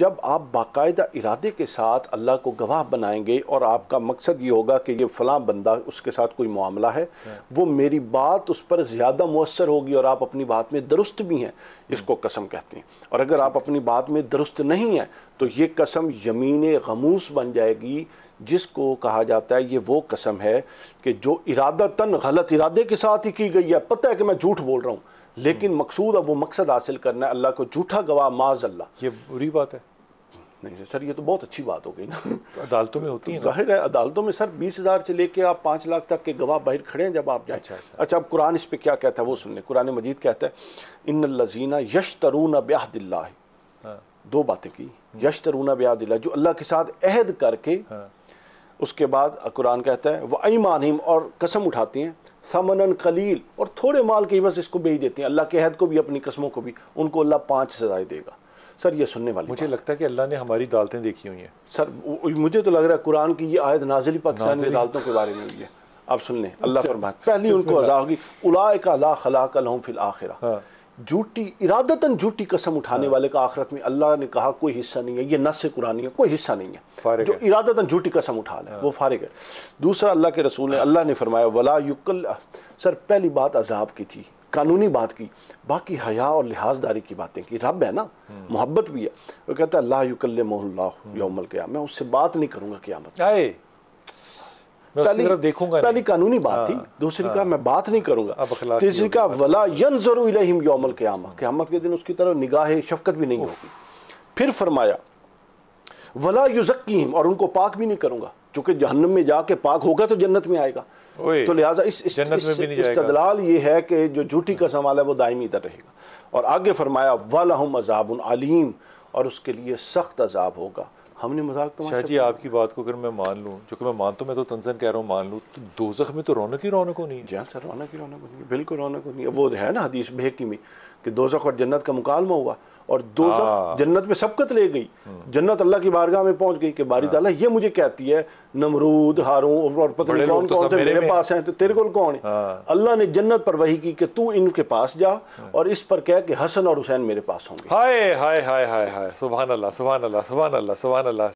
जब आप बाकायदा इरादे के साथ अल्लाह को गवाह बनाएंगे और आपका मकसद ये होगा कि ये फ़लाँ बंदा उसके साथ कोई मामला है हाँ। वो मेरी बात उस पर ज़्यादा मवसर होगी और आप अपनी बात में दुरुस्त भी हैं इसको कसम कहते हैं और अगर आप अपनी बात में दुरुस्त नहीं हैं तो ये कसम यमीन गमूस बन जाएगी जिसको कहा जाता है ये वो कसम है कि जो इरादा तन गलत इरादे के साथ ही की गई है पता है कि मैं झूठ बोल रहा हूँ लेकिन हम्म। मकसूद अब वो मकसद हासिल करना है अल्लाह को झूठा गवाह माज अल्लाह ये बुरी बात है नहीं सर ये तो बहुत अच्छी बात हो गई ना तो अदालतों में होती है जाहिर है अदालतों में सर बीस हज़ार से लेके आप पाँच लाख तक के गवाह बाहर खड़े हैं जब आप जाए अच्छा अच्छा, अच्छा अब कुरान इस पे क्या कहता है वो सुन लें कुरान मजीद कहता है इन लजीना यश तरून दो बातें की यश तरून दिल्ला जो अल्लाह के साथ अहद करके हाँ। उसके बाद कुरान कहता है व ईमान और कसम उठाती हैं समनन कलील और थोड़े माल की बस इसको बेच देती हैं अल्लाह के हद को भी अपनी कस्मों को भी उनको अल्लाह पाँच सजाएं देगा सर ये सुनने वाले मुझे लगता है कि अल्लाह ने हमारी दालतें देखी हुई हैं सर मुझे तो लग रहा है कुरान की ये आयत नाजिली पाकिस्तान की दालतों के बारे में हुई है आप सुन लें अल्लाह अच्छा, फरमान पहली उनको अजा होगी उलाय का ला खला का लहम फिल आखिरा हाँ। झूठी इरादतन झूठी कसम उठाने हाँ। वाले का आखरत में अल्लाह ने कहा कोई हिस्सा नहीं है ये नस से कुरानी है कोई हिस्सा नहीं है जो इरादतन झूठी कसम उठा लें हाँ। वो फारिग है दूसरा अल्लाह के रसूल ने अल्लाह ने फरमाया वला युकल सर पहली बात अजाब की थी कानूनी बात की बाकी हया और लिहाजदारी की बातें की रब है ना हाँ। मोहब्बत भी है वो कहता है अल्लाह युकल मोहल्ला क्या मैं उससे बात नहीं करूँगा क्या मतलब पहली देखूंगा पहली कानूनी बात थी हाँ, दूसरी हाँ। का मैं बात नहीं करूंगा तीसरी का वला यन जरूर योमल क्यामत क्यामत के दिन उसकी तरफ निगाह शफकत भी नहीं होगी फिर फरमाया वला युजक्कीम और उनको पाक भी नहीं करूंगा चूंकि जहन्नम में जाके पाक होगा तो जन्नत में आएगा तो लिहाजा इस इस्तदलाल ये है कि जो झूठी कसम वाला है वो दायमी तर रहेगा और आगे फरमाया वलहम अजाब अलीम और उसके लिए सख्त अजाब होगा हमने मजाक तो शाह जी आपकी बात को अगर मैं मान लूँ जो कि मैं मानता हूँ मैं तो तनसन कह रहा हूँ मान लूँ तो दोजख में तो रौनक ही रौनक होनी है जी हाँ, सर रौनक ही रौनक होनी है बिल्कुल रौनक होनी है वो है ना हदीस बेहकी में कि जख और जन्नत का मुकालमा हुआ और दो हाँ। जन्नत में सबकत ले गई जन्नत अल्लाह की बारगाह में पहुंच गई कि बारी हाँ। ताला ये मुझे कहती है नमरूद हारू और पता नहीं कौन तो कौन से मेरे पास हैं तो तेरे को कौन है हाँ। अल्लाह ने जन्नत पर वही की कि तू इनके पास जा और इस पर कह कि हसन और हुसैन मेरे पास होंगे हाय हाय हाय हाय हाय सुबह अल्लाह सुबह अल्लाह सुबह अल्लाह सुबह अल्लाह